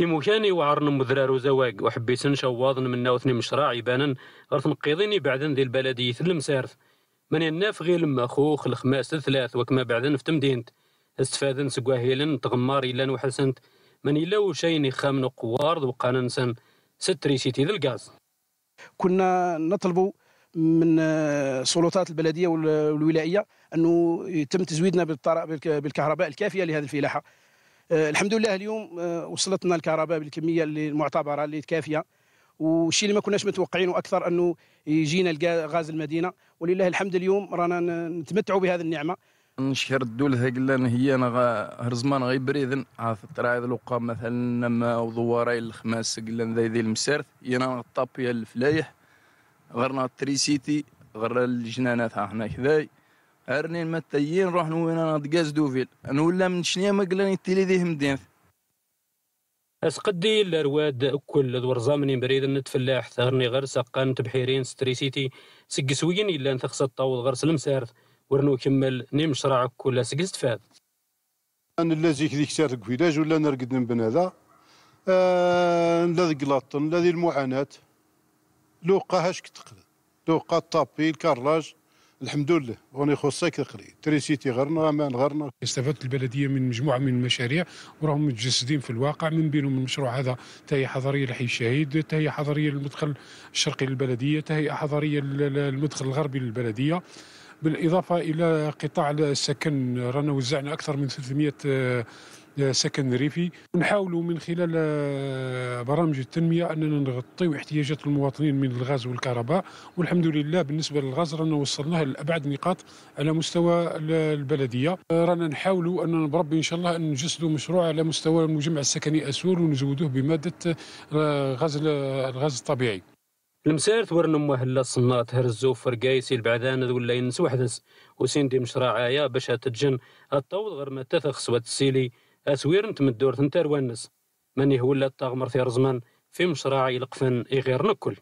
إموكان وعرن مذرار وزواج وحبيسن شواضن من ناوثني مشراع يبانن غير تنقيضيني بعدن ذي البلدية المسارث من الناف غير لما خوخ الخماس الثلاث وكما بعدن في تمدينت استفادن سقواهيلن تغمار إلا وحسنت من إلا وشين خامن قوارض وقاننسن ستري سيتي ذي الغاز كنا نطلب من آه، سلطات البلديه والولائيه انه يتم تزويدنا بالكهرباء الكافيه لهذه الفلاحه آه، الحمد لله اليوم آه، وصلتنا الكهرباء بالكميه اللي المعتبره اللي كافيه والشيء اللي ما كناش متوقعينه اكثر انه يجينا غاز المدينه ولله الحمد اليوم رانا نتمتعوا بهذه النعمه نشهر الدولة قلنا هي انا هرزمان غي بريذن راه هذا لقا مثلا ما ودواري الخماس قلنا ذي ذي المسارث انا الطابيه الفلايح غرنا التريسيتي غر الجنانات هنا كذاي هرني المتيين نروح نوين انا دقاز دوفيل نولى من شنيا ما قلاني التيلي ذي همدين اسقدي الارواد اكل زامني بريد نتفلاح ثغرني غير سقان تبحيرين ستريسيتي سقسوين الا تخص الطاول غير سارت ورنو كمل نيم شرع كل سقست فاد انا الذي ذيك سار كفيلاج ولا نرقد من بنادى آه لا ذي المعاناه لوقا هاش كتقد لوقا الطابي الكراج الحمد لله غني خصك تقري تريسيتي غرنا مان غرنا استفادت البلديه من مجموعه من المشاريع وراهم متجسدين في الواقع من بينهم المشروع هذا تهي حضريه لحي الشهيد تهي حضريه للمدخل الشرقي للبلديه تهي حضريه للمدخل الغربي للبلديه بالاضافه الى قطاع السكن رانا وزعنا اكثر من 300 آه، سكن ريفي ونحاولوا من خلال آه، برامج التنميه اننا نغطيو احتياجات المواطنين من الغاز والكهرباء والحمد لله بالنسبه للغاز رانا وصلناه لابعد نقاط على مستوى البلديه آه، رانا نحاولوا اننا بربي ان شاء الله ان نجسدوا مشروع على مستوى المجمع السكني اسور ونزودوه بماده غاز الغاز الطبيعي المسار ثورن مهلا صنات هرزو فرقايسي البعدان ولا ينس وحدس وسين دي مشراعايا باش تتجن الطوض غير ما تثخ سوات السيلي أسوير أسويرن تمدورت نتا الونس ماني لا تغمر في رزمان في مشراعي لقفن إغير نكل